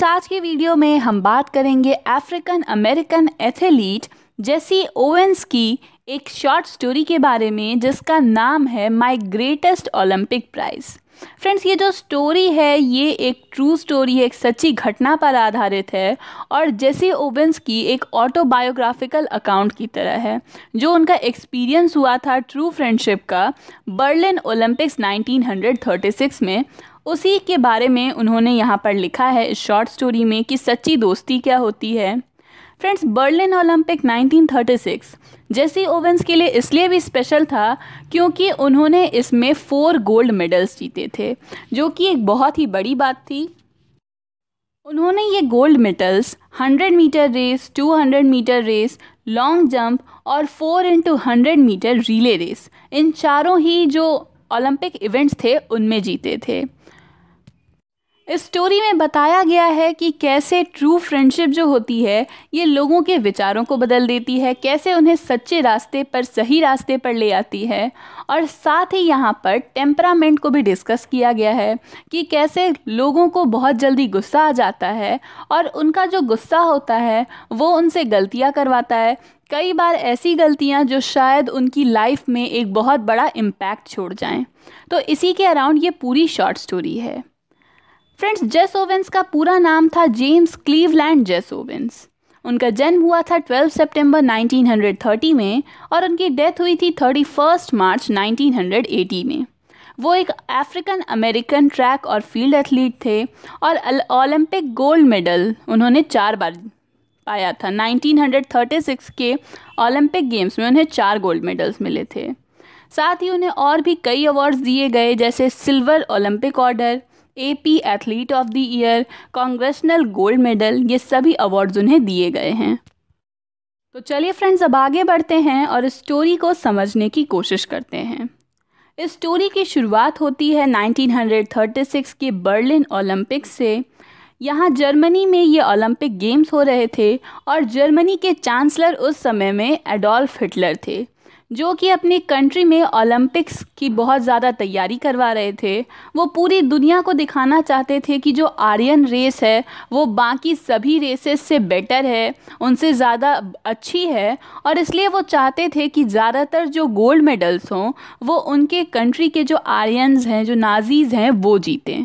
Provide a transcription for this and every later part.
इस आज की वीडियो में हम बात करेंगे African American athlete Jesse Owens की एक शॉर्ट स्टोरी के बारे में जिसका नाम है my greatest Olympic prize friends ये जो स्टोरी है ये एक ट्रू स्टोरी है एक सच्ची घटना पर आधारित है और जेसी ओवेंस की एक ऑटोबायोग्राफिकल अकाउंट की तरह है जो उनका एक्सपीरियंस हुआ था ट्रू फ्रेंडशिप का बर्लिन ओलंपिक्स 1936 में उसी के बारे में उन्होंने यहाँ पर लिखा है इस शॉर्ट स्टोरी में कि सच्ची दोस्ती क्या होती है friends Berlin Olympic 1936 Jesse Owens के लिए इसलिए भी स्पेशल था क्योंकि उन्होंने इसमें फोर गोल्ड मेडल्स जीते थे जो कि एक बहुत ही बड़ी बात थी उन्होंने ये gold medals 100 meter race 200 meter race long jump और 4 into hundred meter relay race इन चारों ही जो ओलंपिक इवेंट्स थे उनमें जीते थे इस स्टोरी में बताया गया है कि कैसे ट्रू फ्रेंडशिप जो होती है ये लोगों के विचारों को बदल देती है कैसे उन्हें सच्चे रास्ते पर सही रास्ते पर ले आती है और साथ ही यहाँ पर टेम्परामेंट को भी डिस्कस किया गया है कि कैसे लोगों को बहुत जल्दी गुस्सा आ जाता है और उनका जो गुस्सा होता है वो उनसे गलतियाँ करवाता है कई बार ऐसी गलतियाँ जो शायद उनकी लाइफ में एक बहुत बड़ा इम्पैक्ट छोड़ जाएँ तो इसी के अराउंड ये पूरी शॉर्ट स्टोरी है फ्रेंड्स जेस ओवेंस का पूरा नाम था जेम्स क्लीवलैंड जेस ओवेंस उनका जन्म हुआ था 12 सितंबर 1930 में और उनकी डेथ हुई थी 31 मार्च 1980 में वो एक अफ्रीकन अमेरिकन ट्रैक और फील्ड एथलीट थे और ओलंपिक गोल्ड मेडल उन्होंने चार बार पाया था 1936 के ओलंपिक गेम्स में उन्हें चार गोल्ड मेडल्स मिले थे साथ ही उन्हें और भी कई अवार्ड्स दिए गए जैसे silver Olympic order AP athlete of the year congressional gold medal ये सभी अवार्ड्स उन्हें दिए गए हैं तो चलिए फ्रेंड्स अब आगे बढ़ते हैं और इस स्टोरी को समझने की कोशिश करते हैं इस स्टोरी की शुरुआत होती है 1936 के बर्लिन ओलंपिक से यहाँ जर्मनी में ये ओलंपिक गेम्स हो रहे थे और जर्मनी के चांसलर उस समय में एडोल्फ हिटलर थे जो कि अपनी कंट्री में ओलंपिक्स की बहुत ज़्यादा तैयारी करवा रहे थे वो पूरी दुनिया को दिखाना चाहते थे कि जो आर्यन रेस है वो बाकी सभी रेसेस से बेटर है उनसे ज़्यादा अच्छी है और इसलिए वो चाहते थे कि ज़्यादातर जो गोल्ड मेडल्स हों वो उनके कंट्री के जो आर्यनस हैं जो नाजीज़ हैं वो जीतें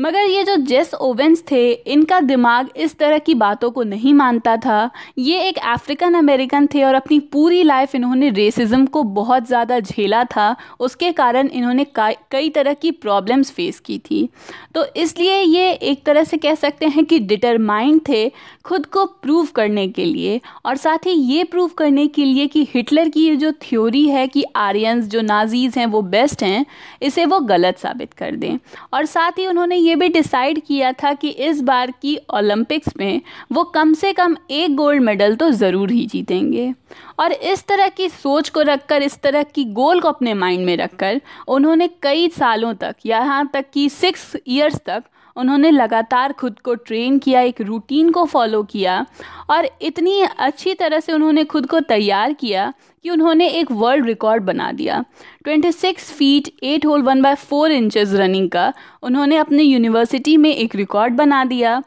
मगर ये जो जेस ओवेंस थे इनका दिमाग इस तरह की बातों को नहीं मानता था ये एक अफ्रीकन अमेरिकन थे और अपनी पूरी लाइफ इन्होंने रेसिज्म को बहुत ज़्यादा झेला था उसके कारण इन्होंने कई तरह की प्रॉब्लम्स फेस की थी तो इसलिए ये एक तरह से कह सकते हैं कि डिटरमाइंड थे खुद को प्रूव करने के लिए और साथ ही ये प्रूव करने के लिए कि हिटलर की ये जो थ्योरी है कि आर्यन जो नाजीज़ हैं वो बेस्ट हैं इसे वो गलत साबित कर दें और साथ ही उन्होंने ये ये भी डिसाइड किया था कि इस बार की ओलंपिक्स में वो कम से कम एक गोल्ड मेडल तो ज़रूर ही जीतेंगे और इस तरह की सोच को रखकर इस तरह की गोल को अपने माइंड में रखकर उन्होंने कई सालों तक यहाँ तक कि सिक्स ईयर्स तक उन्होंने लगातार खुद को ट्रेन किया एक रूटीन को फॉलो किया और इतनी अच्छी तरह से उन्होंने खुद को तैयार किया कि उन्होंने एक वर्ल्ड रिकॉर्ड बना दिया 26 feet 8 whole one by four inches running का उन्होंने अपने यूनिवर्सिटी में एक रिकॉर्ड बना दिया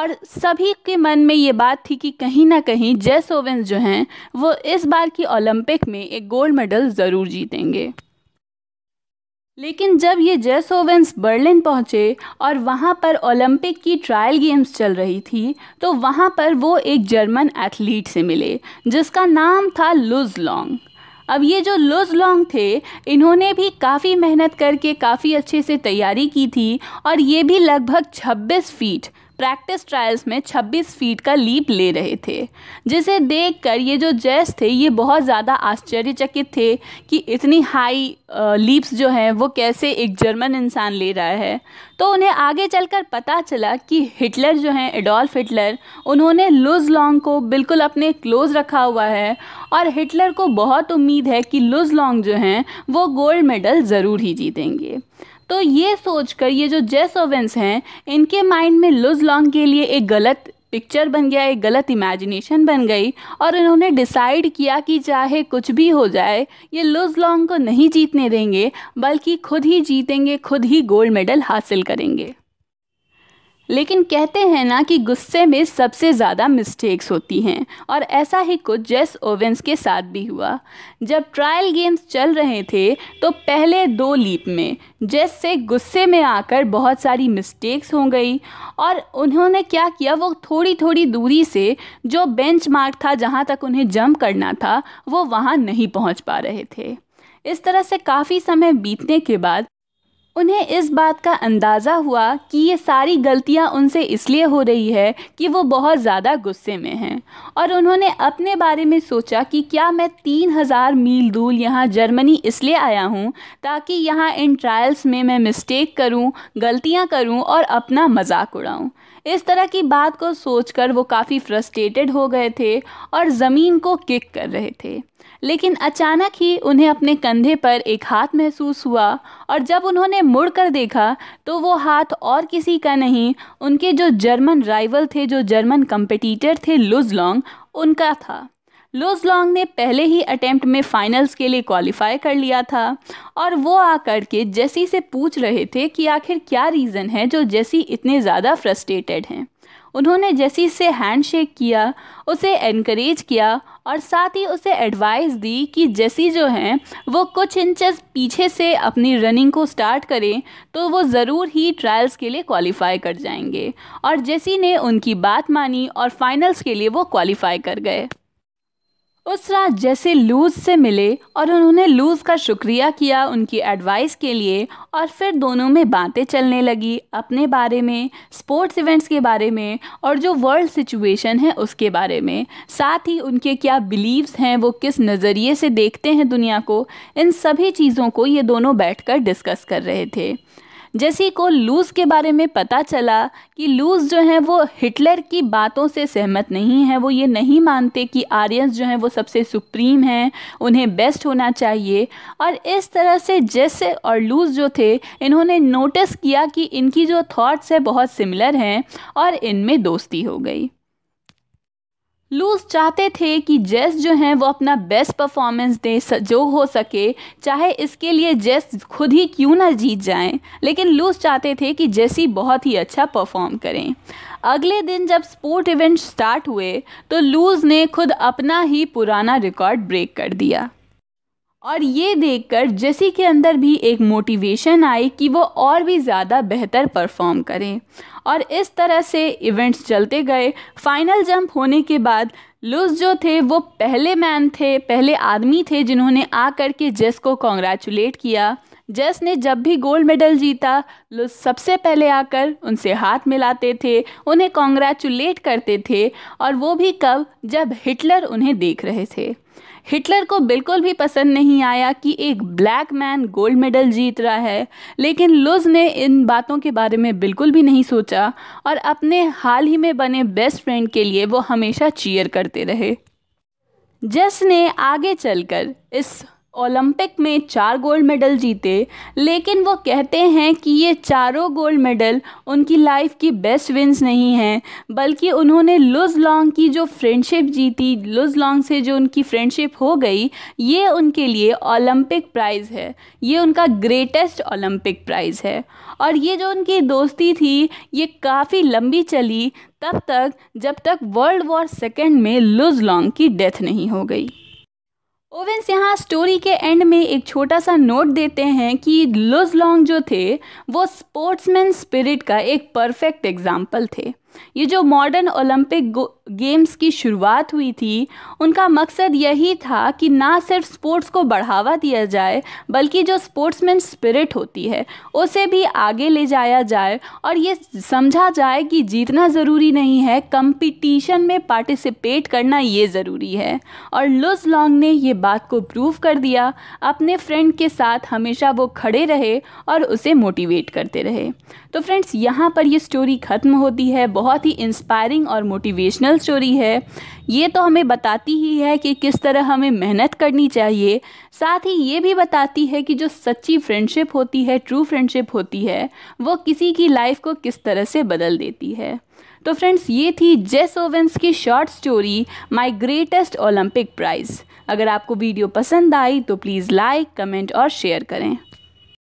और सभी के मन में ये बात थी कि कहीं ना कहीं जेस ओवेंस जो हैं वो इस बार की ओलंपिक में एक गोल्ड मेडल ज़रूर जीतेंगे लेकिन जब ये जेस ओवेंस बर्लिन पहुँचे और वहाँ पर ओलंपिक की ट्रायल गेम्स चल रही थी तो वहाँ पर वो एक जर्मन एथलीट से मिले जिसका नाम था लुज लॉन्ग अब ये जो लुज लॉन्ग थे इन्होंने भी काफ़ी मेहनत करके काफ़ी अच्छे से तैयारी की थी और ये भी लगभग 26 फीट प्रैक्टिस ट्रायल्स में 26 फीट का लीप ले रहे थे जिसे देखकर ये जो जेस थे ये बहुत ज़्यादा आश्चर्यचकित थे कि इतनी हाई लीप्स जो हैं वो कैसे एक जर्मन इंसान ले रहा है तो उन्हें आगे चलकर पता चला कि हिटलर जो हैं एडोल्फ हिटलर उन्होंने लुज लॉन्ग को बिल्कुल अपने क्लोज रखा हुआ है और हिटलर को बहुत उम्मीद है कि लुज लॉन्ग जो हैं वो गोल्ड मेडल ज़रूर ही जीतेंगे तो ये सोचकर ये जो जेस ओवेंस हैं इनके माइंड में लुज लॉन्ग के लिए एक गलत पिक्चर बन गया एक गलत इमेजिनेशन बन गई और इन्होंने डिसाइड किया कि चाहे कुछ भी हो जाए ये लुज लॉन्ग को नहीं जीतने देंगे बल्कि खुद ही जीतेंगे खुद ही गोल्ड मेडल हासिल करेंगे लेकिन कहते हैं ना कि गुस्से में सबसे ज़्यादा मिस्टेक्स होती हैं और ऐसा ही कुछ जेस ओवेंस के साथ भी हुआ जब ट्रायल गेम्स चल रहे थे तो पहले दो लीप में जेस से गुस्से में आकर बहुत सारी मिस्टेक्स हो गई और उन्होंने क्या किया वो थोड़ी थोड़ी दूरी से जो बेंच मार्क था जहाँ तक उन्हें जंप करना था वो वहाँ नहीं पहुँच पा रहे थे इस तरह से काफ़ी समय बीतने के बाद उन्हें इस बात का अंदाज़ा हुआ कि ये सारी गलतियाँ उनसे इसलिए हो रही है कि वो बहुत ज़्यादा गुस्से में हैं और उन्होंने अपने बारे में सोचा कि क्या मैं तीन हज़ार मील दूर यहाँ जर्मनी इसलिए आया हूँ ताकि यहाँ इन ट्रायल्स में मैं मिस्टेक करूँ गलतियाँ करूँ और अपना मजाक उड़ाऊँ इस तरह की बात को सोचकर वो काफ़ी फ्रस्ट्रेटेड हो गए थे और ज़मीन को किक कर रहे थे लेकिन अचानक ही उन्हें अपने कंधे पर एक हाथ महसूस हुआ और जब उन्होंने मुड़कर देखा तो वो हाथ और किसी का नहीं उनके जो जर्मन राइवल थे जो जर्मन कंपटीटर थे लुजलॉन्ग उनका था लॉन्ग ने पहले ही अटेम्प्ट में फाइनल्स के लिए क्वालिफाई कर लिया था और वो आकर के जेसी से पूछ रहे थे कि आखिर क्या रीज़न है जो जेसी इतने ज़्यादा फ्रस्ट्रेटेड हैं उन्होंने जेसी से हैंडशेक किया उसे इनक्रेज किया और साथ ही उसे एडवाइस दी कि जेसी जो हैं वो कुछ इंचज पीछे से अपनी रनिंग को स्टार्ट करें तो वो ज़रूर ही ट्रायल्स के लिए क्वालिफाई कर जाएंगे और जेसी ने उनकी बात मानी और फाइनल्स के लिए वो क्वालिफाई कर गए उस रात जैसे लूज से मिले और उन्होंने लूज का शुक्रिया किया उनकी एडवाइस के लिए और फिर दोनों में बातें चलने लगी अपने बारे में स्पोर्ट्स इवेंट्स के बारे में और जो वर्ल्ड सिचुएशन है उसके बारे में साथ ही उनके क्या बिलीव्स हैं वो किस नज़रिए से देखते हैं दुनिया को इन सभी चीज़ों को ये दोनों बैठ डिस्कस कर रहे थे जेसी को लूज के बारे में पता चला कि लूज जो है वो हिटलर की बातों से सहमत नहीं है वो ये नहीं मानते कि आर्यस जो हैं वो सबसे सुप्रीम हैं उन्हें बेस्ट होना चाहिए और इस तरह से जैसे और लूज जो थे इन्होंने नोटिस किया कि इनकी जो थॉट्स है बहुत सिमिलर हैं और इनमें दोस्ती हो गई लूज चाहते थे कि जेस जो हैं वो अपना बेस्ट परफॉर्मेंस दें जो हो सके चाहे इसके लिए जेस खुद ही क्यों ना जीत जाएं लेकिन लूज चाहते थे कि जेसी बहुत ही अच्छा परफॉर्म करें अगले दिन जब स्पोर्ट इवेंट स्टार्ट हुए तो लूज ने खुद अपना ही पुराना रिकॉर्ड ब्रेक कर दिया और ये देखकर जेसी के अंदर भी एक मोटिवेशन आई कि वो और भी ज़्यादा बेहतर परफॉर्म करें और इस तरह से इवेंट्स चलते गए फाइनल जंप होने के बाद लुस जो थे वो पहले मैन थे पहले आदमी थे जिन्होंने आकर के जेस को कॉन्ग्रेचुलेट किया जस ने जब भी गोल्ड मेडल जीता लोग सबसे पहले आकर उनसे हाथ मिलाते थे उन्हें कॉन्ग्रेचुलेट करते थे और वो भी कब जब हिटलर उन्हें देख रहे थे हिटलर को बिल्कुल भी पसंद नहीं आया कि एक ब्लैक मैन गोल्ड मेडल जीत रहा है लेकिन लुज ने इन बातों के बारे में बिल्कुल भी नहीं सोचा और अपने हाल ही में बने बेस्ट फ्रेंड के लिए वो हमेशा चीयर करते रहे जस ने आगे चलकर इस ओलंपिक में चार गोल्ड मेडल जीते लेकिन वो कहते हैं कि ये चारों गोल्ड मेडल उनकी लाइफ की बेस्ट विंस नहीं हैं बल्कि उन्होंने लुज लॉन्ग की जो फ्रेंडशिप जीती लुज लॉन्ग से जो उनकी फ्रेंडशिप हो गई ये उनके लिए ओलंपिक प्राइज़ है ये उनका ग्रेटेस्ट ओलंपिक प्राइज़ है और ये जो उनकी दोस्ती थी ये काफ़ी लंबी चली तब तक जब तक वर्ल्ड वॉर सेकेंड में लुज लॉन्ग की डेथ नहीं हो गई ओवेंस यहाँ स्टोरी के एंड में एक छोटा सा नोट देते हैं कि लुज लॉन्ग जो थे वो स्पोर्ट्समैन स्पिरिट का एक परफेक्ट एग्जाम्पल थे ये जो मॉडर्न ओलंपिक गेम्स की शुरुआत हुई थी उनका मकसद यही था कि ना सिर्फ स्पोर्ट्स को बढ़ावा दिया जाए बल्कि जो स्पोर्ट्समैन स्पिरिट होती है उसे भी आगे ले जाया जाए और ये समझा जाए कि जीतना ज़रूरी नहीं है कंपटीशन में पार्टिसिपेट करना ये ज़रूरी है और लुज लॉन्ग ने ये बात को प्रूव कर दिया अपने फ्रेंड के साथ हमेशा वो खड़े रहे और उसे मोटिवेट करते रहे तो फ्रेंड्स यहाँ पर यह स्टोरी ख़त्म होती है बहुत ही इंस्पायरिंग और मोटिवेशनल स्टोरी है ये तो हमें बताती ही है कि किस तरह हमें मेहनत करनी चाहिए साथ ही ये भी बताती है कि जो सच्ची फ्रेंडशिप होती है ट्रू फ्रेंडशिप होती है वो किसी की लाइफ को किस तरह से बदल देती है तो फ्रेंड्स ये थी जेस ओवेंस की short story my greatest Olympic prize अगर आपको वीडियो पसंद आई तो प्लीज़ लाइक कमेंट और शेयर करें